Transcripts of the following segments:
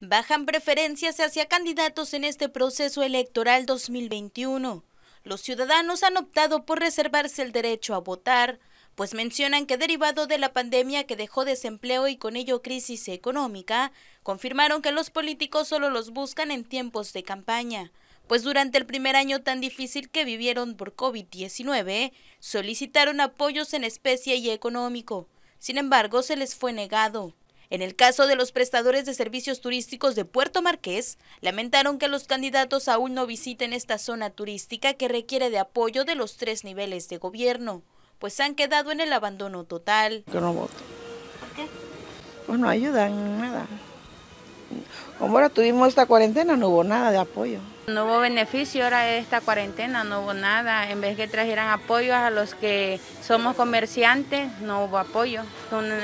Bajan preferencias hacia candidatos en este proceso electoral 2021. Los ciudadanos han optado por reservarse el derecho a votar, pues mencionan que derivado de la pandemia que dejó desempleo y con ello crisis económica, confirmaron que los políticos solo los buscan en tiempos de campaña, pues durante el primer año tan difícil que vivieron por COVID-19, solicitaron apoyos en especie y económico. Sin embargo, se les fue negado. En el caso de los prestadores de servicios turísticos de Puerto Marqués, lamentaron que los candidatos aún no visiten esta zona turística que requiere de apoyo de los tres niveles de gobierno, pues han quedado en el abandono total. Yo no voto. ¿Por qué? Pues no ayudan nada. Como ahora tuvimos esta cuarentena, no hubo nada de apoyo. No hubo beneficio ahora de esta cuarentena, no hubo nada. En vez que trajeran apoyo a los que somos comerciantes, no hubo apoyo.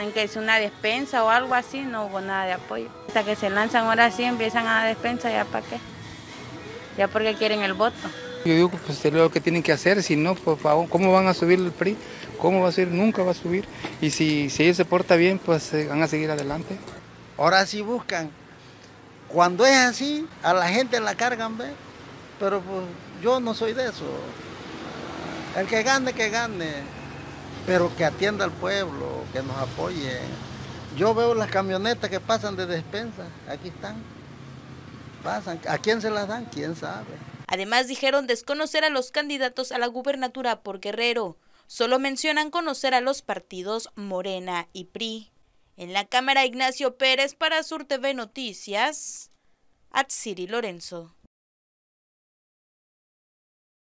En que es una despensa o algo así, no hubo nada de apoyo. Hasta que se lanzan ahora sí, empiezan a la despensa, ¿ya para qué? Ya porque quieren el voto. Yo digo, pues es lo que tienen que hacer, si no, por ¿cómo van a subir el PRI? ¿Cómo va a subir? Nunca va a subir. Y si, si se porta bien, pues eh, van a seguir adelante. Ahora sí buscan cuando es así, a la gente la cargan, ¿ve? Pero pues, yo no soy de eso. El que gane, que gane. Pero que atienda al pueblo, que nos apoye. Yo veo las camionetas que pasan de despensa. Aquí están. Pasan. ¿A quién se las dan? ¿Quién sabe? Además dijeron desconocer a los candidatos a la gubernatura por Guerrero. Solo mencionan conocer a los partidos Morena y PRI. En la cámara Ignacio Pérez para Sur TV Noticias, Siri Lorenzo.